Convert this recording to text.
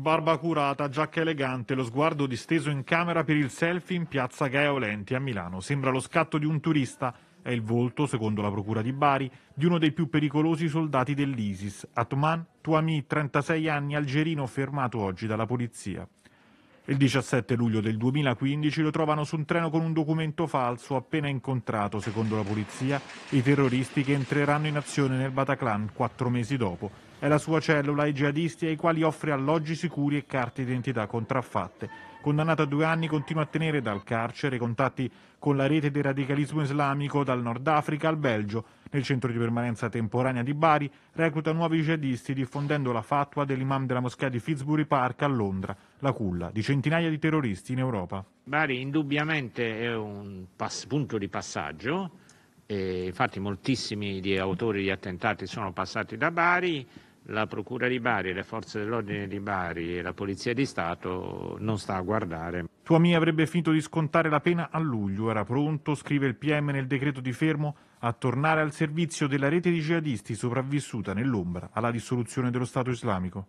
Barba curata, giacca elegante, lo sguardo disteso in camera per il selfie in piazza Gaia Olenti a Milano. Sembra lo scatto di un turista. È il volto, secondo la procura di Bari, di uno dei più pericolosi soldati dell'ISIS, Atman Tuami, 36 anni, algerino fermato oggi dalla polizia. Il 17 luglio del 2015 lo trovano su un treno con un documento falso appena incontrato, secondo la polizia. I terroristi che entreranno in azione nel Bataclan quattro mesi dopo e la sua cellula ai jihadisti ai quali offre alloggi sicuri e carte d'identità contraffatte. Condannato a due anni, continua a tenere dal carcere contatti con la rete del radicalismo islamico dal Nord Africa al Belgio. Nel centro di permanenza temporanea di Bari recluta nuovi jihadisti diffondendo la fatua dell'imam della moschea di Fitzbury Park a Londra, la culla di centinaia di terroristi in Europa. Bari indubbiamente è un punto di passaggio, e infatti moltissimi di autori di attentati sono passati da Bari la Procura di Bari, le forze dell'ordine di Bari e la Polizia di Stato non sta a guardare. Tuami avrebbe finito di scontare la pena a luglio, era pronto, scrive il PM nel decreto di fermo, a tornare al servizio della rete di jihadisti sopravvissuta nell'ombra alla dissoluzione dello Stato islamico.